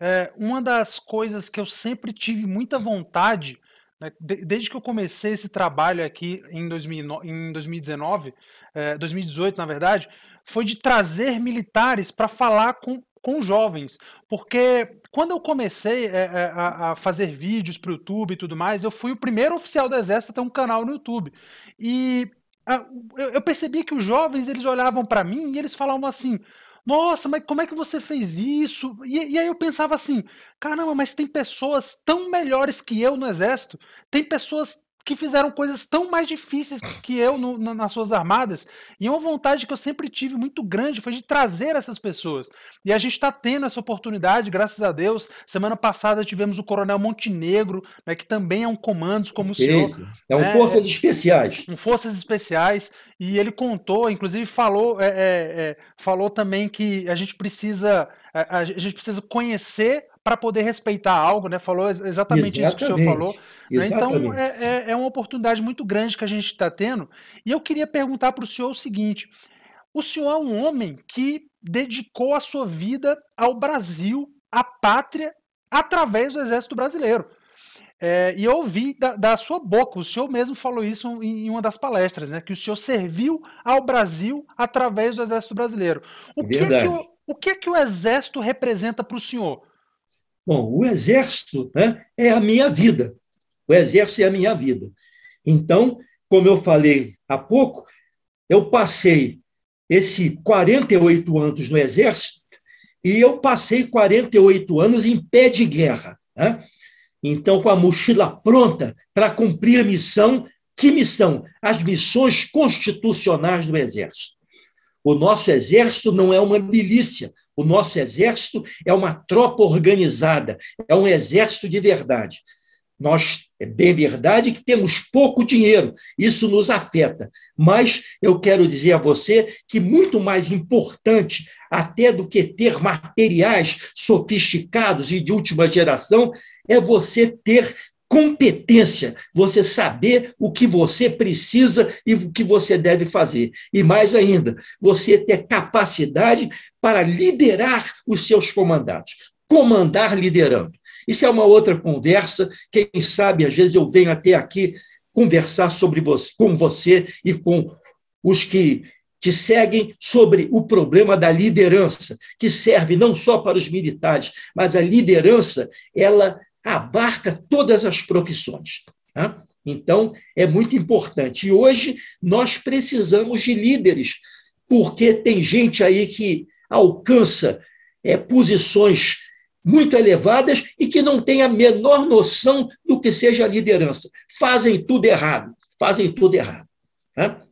é, uma das coisas que eu sempre tive muita vontade, né, de, desde que eu comecei esse trabalho aqui em, em 2019, é, 2018 na verdade, foi de trazer militares para falar com, com jovens, porque quando eu comecei é, é a, a, fazer vídeos para o YouTube e tudo mais, eu fui o primeiro oficial do Exército a ter um canal no YouTube. E a, eu, eu percebi que os jovens eles olhavam para mim e eles falavam assim: nossa, mas como é que você fez isso? E, e, aí eu pensava assim, caramba, mas tem pessoas tão melhores que eu no exército, tem pessoas que fizeram coisas tão mais difíceis que eu no, nas suas armadas. E uma vontade que eu sempre tive muito grande foi de trazer essas pessoas. E a gente está tendo essa oportunidade, graças a Deus. Semana passada tivemos o Coronel Montenegro, né, que também é um comandos como o senhor. É um né, Forças Especiais. Um Forças Especiais. E ele contou, inclusive falou, é, é, é, falou também que a gente precisa a, a gente precisa conhecer para poder respeitar algo, né? Falou exatamente, exatamente. isso que o senhor falou. Né? Então é, é, é, uma oportunidade muito grande que a gente está tendo. E eu queria perguntar para o senhor o seguinte: o senhor é um homem que dedicou a sua vida ao Brasil, à pátria, através do Exército Brasileiro. É, e eu ouvi da, da, sua boca, o senhor mesmo falou isso em, em, uma das palestras, né? Que o senhor serviu ao Brasil através do Exército Brasileiro. O que, que o, o que é que o Exército representa para o senhor? Bom, o Exército né, é a minha vida. O Exército é a minha vida. Então, como eu falei há pouco, eu passei esse 48 anos no Exército e eu passei 48 anos em pé de guerra. Né? Então, com a mochila pronta para cumprir a missão, que missão? As missões constitucionais do Exército. O nosso exército não é uma milícia, o nosso exército é uma tropa organizada, é um exército de verdade. Nós, é bem verdade que temos pouco dinheiro, isso nos afeta, mas eu quero dizer a você que muito mais importante, até do que ter materiais sofisticados e de última geração, é você ter competência, você saber o que você precisa e o que você deve fazer. E mais ainda, você ter capacidade para liderar os seus comandados, comandar liderando. Isso é uma outra conversa, quem sabe às vezes eu venho até aqui conversar sobre você, com você e com os que te seguem sobre o problema da liderança, que serve não só para os militares, mas a liderança, ela abarca todas as profissões. Tá? Então, é muito importante. E hoje nós precisamos de líderes, porque tem gente aí que alcança é, posições muito elevadas e que não tem a menor noção do que seja a liderança. Fazem tudo errado, fazem tudo errado. Tá?